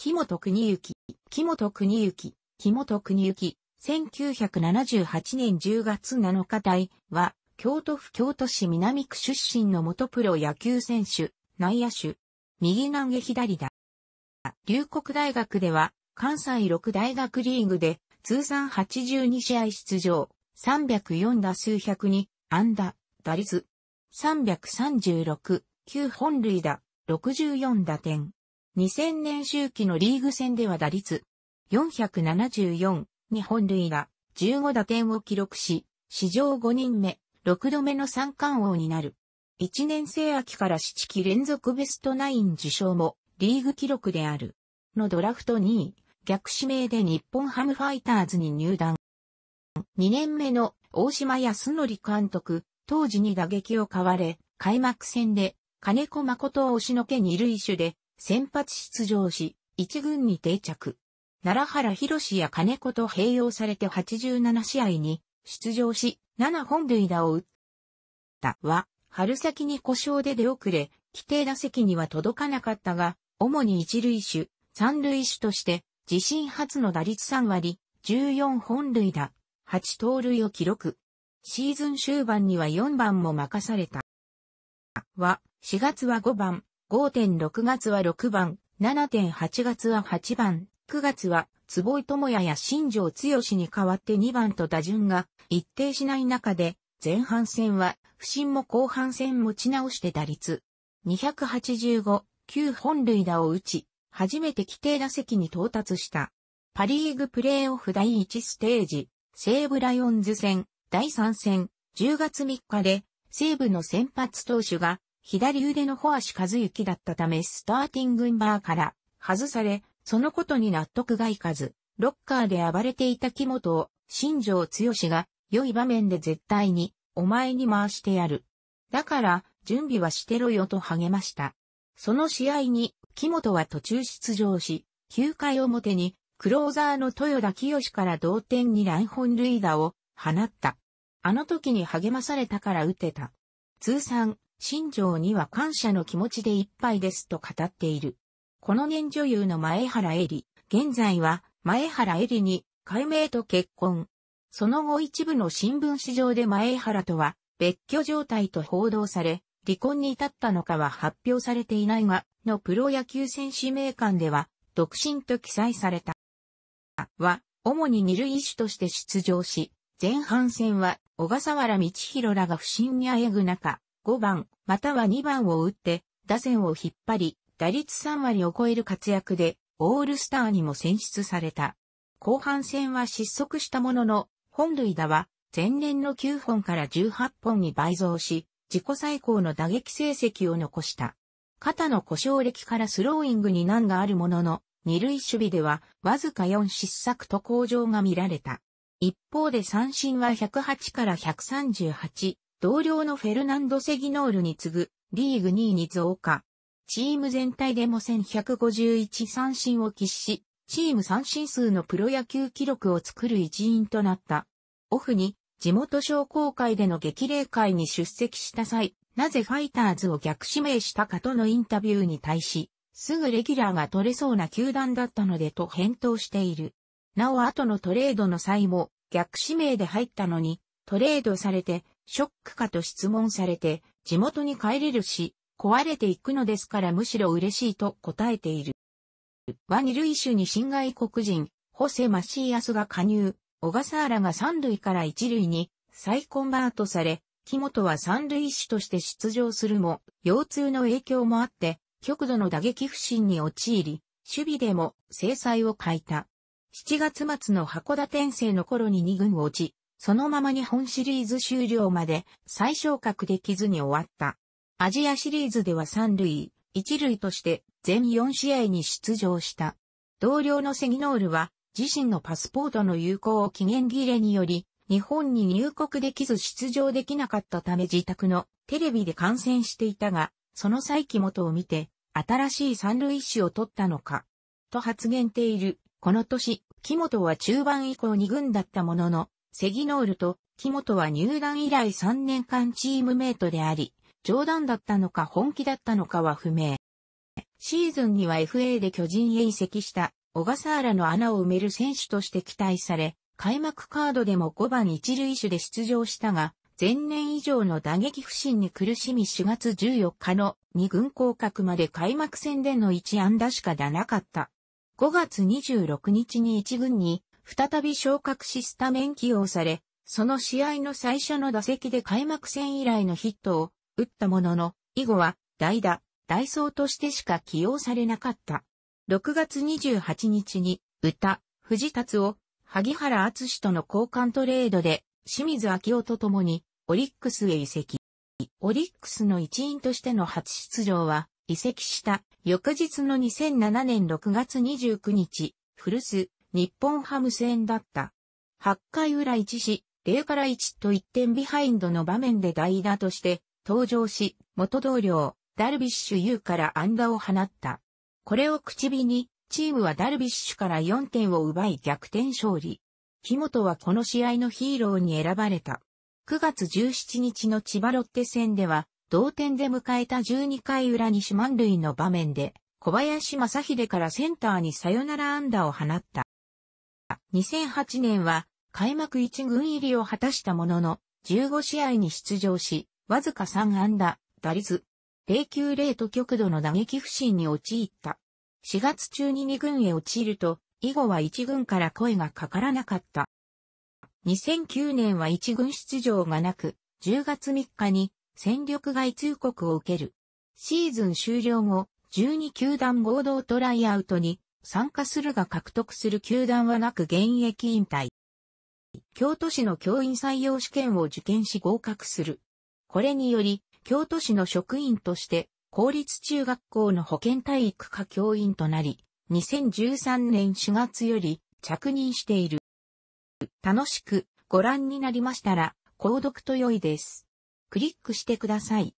木本国幸、木本国幸、木本国幸、1978年10月7日台は、京都府京都市南区出身の元プロ野球選手、内野手、右投げ左だ。龍谷大学では、関西6大学リーグで、通算82試合出場、304打数102、安打、打率、336、9本塁打、64打点。2000年周期のリーグ戦では打率474に本塁打15打点を記録し、史上5人目、6度目の三冠王になる。1年生秋から7期連続ベストナイン受賞もリーグ記録である。のドラフト2位、逆指名で日本ハムファイターズに入団。2年目の大島康則監督、当時に打撃を買われ、開幕戦で金子誠を押しのけ二塁手で先発出場し、一軍に定着。奈良原博や金子と併用されて87試合に出場し、7本塁打を打ったは、春先に故障で出遅れ、規定打席には届かなかったが、主に一塁手、三塁手として、自身初の打率3割、14本塁打、8盗塁を記録。シーズン終盤には4番も任された。は、4月は5番、5.6月は6番、7.8月は8番、9月は坪井智也や新庄剛に代わって2番と打順が一定しない中で、前半戦は不審も後半戦持ち直して打率285、9本塁打を打ち、初めて規定打席に到達した。パリーグプレーオフ第1ステージ、西武ライオンズ戦、第3戦、10月3日で、西武の先発投手が、左腕のホアシ和幸だったためスターティングンバーから外され、そのことに納得がいかず、ロッカーで暴れていた木本を、新庄剛が、良い場面で絶対に、お前に回してやる。だから、準備はしてろよと励ました。その試合に、木本は途中出場し、9回表に、クローザーの豊田清から同点にン本塁打を放った。あの時に励まされたから打てた。通算新庄には感謝の気持ちでいっぱいですと語っている。この年女優の前原恵里、現在は前原恵里に改名と結婚。その後一部の新聞紙上で前原とは別居状態と報道され、離婚に至ったのかは発表されていないが、のプロ野球選手名鑑では、独身と記載された。は、主に二塁手として出場し、前半戦は小笠原道弘らが不審にあえぐ中、5番、または2番を打って、打線を引っ張り、打率3割を超える活躍で、オールスターにも選出された。後半戦は失速したものの、本塁打は前年の9本から18本に倍増し、自己最高の打撃成績を残した。肩の故障歴からスローイングに難があるものの、二塁守備ではわずか4失策と向上が見られた。一方で三振は108から138、同僚のフェルナンド・セギノールに次ぐ、リーグ2位に増加。チーム全体でも1151三振を喫し、チーム三振数のプロ野球記録を作る一員となった。オフに、地元商工会での激励会に出席した際、なぜファイターズを逆指名したかとのインタビューに対し、すぐレギュラーが取れそうな球団だったのでと返答している。なお後のトレードの際も、逆指名で入ったのに、トレードされてショックかと質問されて、地元に帰れるし、壊れていくのですからむしろ嬉しいと答えている。は二類種に新外国人、ホセ・マシーアスが加入、小笠原が三塁から一塁に再コンバートされ、木本は三塁手として出場するも、腰痛の影響もあって、極度の打撃不振に陥り、守備でも制裁を欠いた。7月末の函館遠征の頃に二軍落ち、そのまま日本シリーズ終了まで最小格できずに終わった。アジアシリーズでは3塁、1塁として全4試合に出場した。同僚のセギノールは自身のパスポートの有効を期限切れにより、日本に入国できず出場できなかったため自宅のテレビで観戦していたが、その際木本を見て、新しい三塁手を取ったのか、と発言ている。この年、木本は中盤以降二軍だったものの、セギノールと木本は入団以来3年間チームメイトであり、冗談だったのか本気だったのかは不明。シーズンには FA で巨人へ移籍した小笠原の穴を埋める選手として期待され、開幕カードでも5番一塁手で出場したが、前年以上の打撃不振に苦しみ4月14日の2軍降格まで開幕戦での1安打しか出なかった。5月26日に1軍に再び昇格しスタメン起用され、その試合の最初の打席で開幕戦以来のヒットを打ったものの、以後は代打、代走としてしか起用されなかった。6月28日に、歌、藤達を、萩原厚史との交換トレードで、清水明夫と共に、オリックスへ移籍。オリックスの一員としての初出場は、移籍した、翌日の2007年6月29日、古巣、日本ハム戦だった。8回裏1し、0から1と1点ビハインドの場面で代打として登場し、元同僚、ダルビッシュ優から安打を放った。これを口火に、チームはダルビッシュから4点を奪い逆転勝利。木本はこの試合のヒーローに選ばれた。9月17日の千葉ロッテ戦では、同点で迎えた12回裏に四万塁の場面で、小林正秀からセンターにサヨナラ安打を放った。2008年は開幕1軍入りを果たしたものの、15試合に出場し、わずか3安打、打率、090と極度の打撃不振に陥った。4月中に2軍へ落ちると、以後は1軍から声がかからなかった。2009年は1軍出場がなく、10月3日に戦力外通告を受ける。シーズン終了後、12球団合同トライアウトに参加するが獲得する球団はなく現役引退。京都市の教員採用試験を受験し合格する。これにより、京都市の職員として、公立中学校の保健体育科教員となり、2013年4月より着任している。楽しくご覧になりましたら、購読と良いです。クリックしてください。